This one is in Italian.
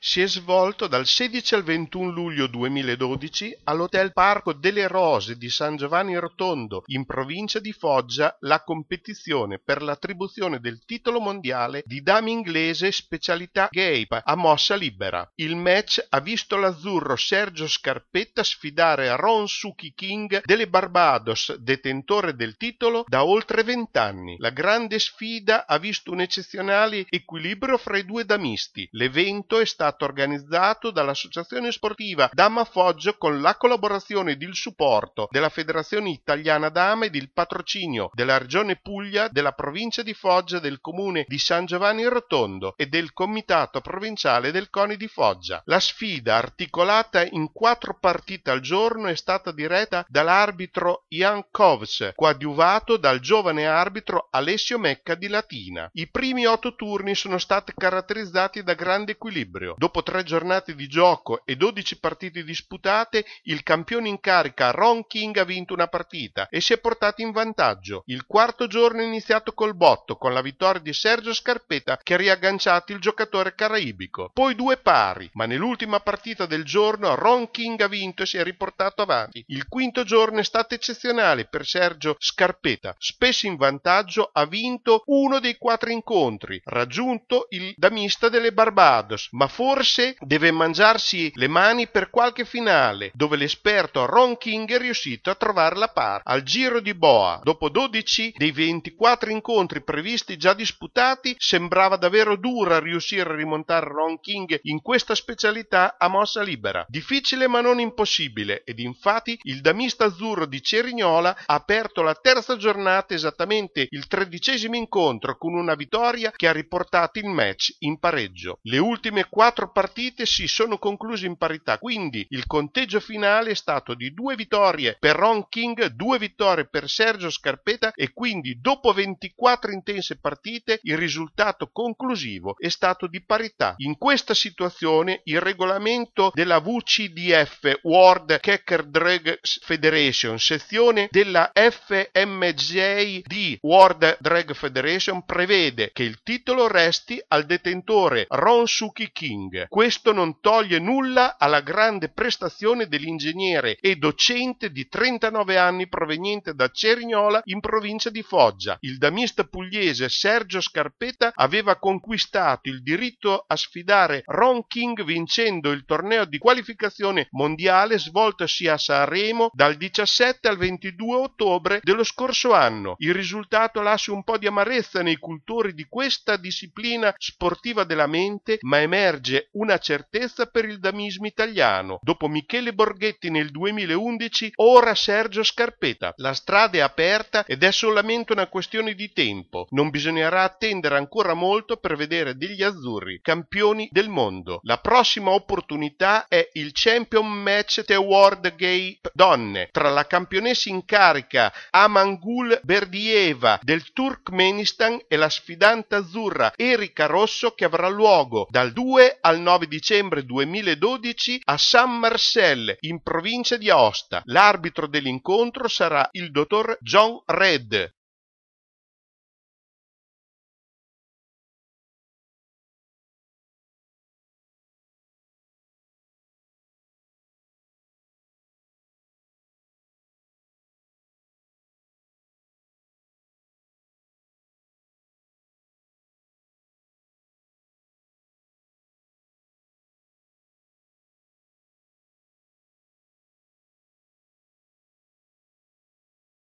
si è svolto dal 16 al 21 luglio 2012 all'Hotel Parco delle Rose di San Giovanni Rotondo, in provincia di Foggia, la competizione per l'attribuzione del titolo mondiale di dame inglese specialità Gape a mossa libera. Il match ha visto l'azzurro Sergio Scarpetta sfidare Ron Suki King delle Barbados, detentore del titolo da oltre vent'anni. La grande sfida ha visto un eccezionale equilibrio fra i due damisti. L'evento è stato stato organizzato dall'Associazione Sportiva Dama Foggio con la collaborazione ed il supporto della Federazione Italiana Dama ed il patrocinio della Regione Puglia, della provincia di Foggia, del comune di San Giovanni Rotondo e del Comitato Provinciale del CONI di Foggia. La sfida, articolata in quattro partite al giorno, è stata diretta dall'arbitro Jan Kovs, coadiuvato dal giovane arbitro Alessio Mecca di Latina. I primi otto turni sono stati caratterizzati da grande equilibrio, Dopo tre giornate di gioco e 12 partite disputate, il campione in carica Ron King ha vinto una partita e si è portato in vantaggio. Il quarto giorno è iniziato col botto con la vittoria di Sergio Scarpetta che ha riagganciato il giocatore caraibico. Poi due pari, ma nell'ultima partita del giorno Ron King ha vinto e si è riportato avanti. Il quinto giorno è stato eccezionale per Sergio Scarpetta, spesso in vantaggio ha vinto uno dei quattro incontri, raggiunto il damista delle Barbados, ma forse forse deve mangiarsi le mani per qualche finale, dove l'esperto Ron King è riuscito a trovare la par al giro di Boa. Dopo 12 dei 24 incontri previsti già disputati, sembrava davvero dura riuscire a rimontare Ron King in questa specialità a mossa libera. Difficile ma non impossibile ed infatti il damista azzurro di Cerignola ha aperto la terza giornata esattamente il tredicesimo incontro con una vittoria che ha riportato il match in pareggio. Le ultime quattro quattro partite si sono concluse in parità, quindi il conteggio finale è stato di due vittorie per Ron King, due vittorie per Sergio Scarpeta e quindi dopo 24 intense partite il risultato conclusivo è stato di parità. In questa situazione il regolamento della WCDF World Kecker Drag Federation, sezione della FMJ di World Drug Federation prevede che il titolo resti al detentore Ron Suki King Young. Questo non toglie nulla alla grande prestazione dell'ingegnere e docente di 39 anni proveniente da Cerignola in provincia di Foggia. Il damista pugliese Sergio Scarpetta aveva conquistato il diritto a sfidare Ron King vincendo il torneo di qualificazione mondiale svoltosi a Sanremo dal 17 al 22 ottobre dello scorso anno. Il risultato lascia un po' di amarezza nei cultori di questa disciplina sportiva della mente, ma emerge possibile una certezza per il damismo italiano. Dopo Michele Borghetti nel 2011, ora Sergio Scarpeta. La strada è aperta ed è solamente una questione di tempo. Non bisognerà attendere ancora molto per vedere degli azzurri campioni del mondo. La prossima opportunità è il Champion Match The World Gay Donne tra la campionessa in carica Amangul Berdieva del Turkmenistan e la sfidante azzurra Erika Rosso che avrà luogo dal 2 al al 9 dicembre 2012 a San Marcel, in provincia di Aosta. L'arbitro dell'incontro sarà il dottor John Red.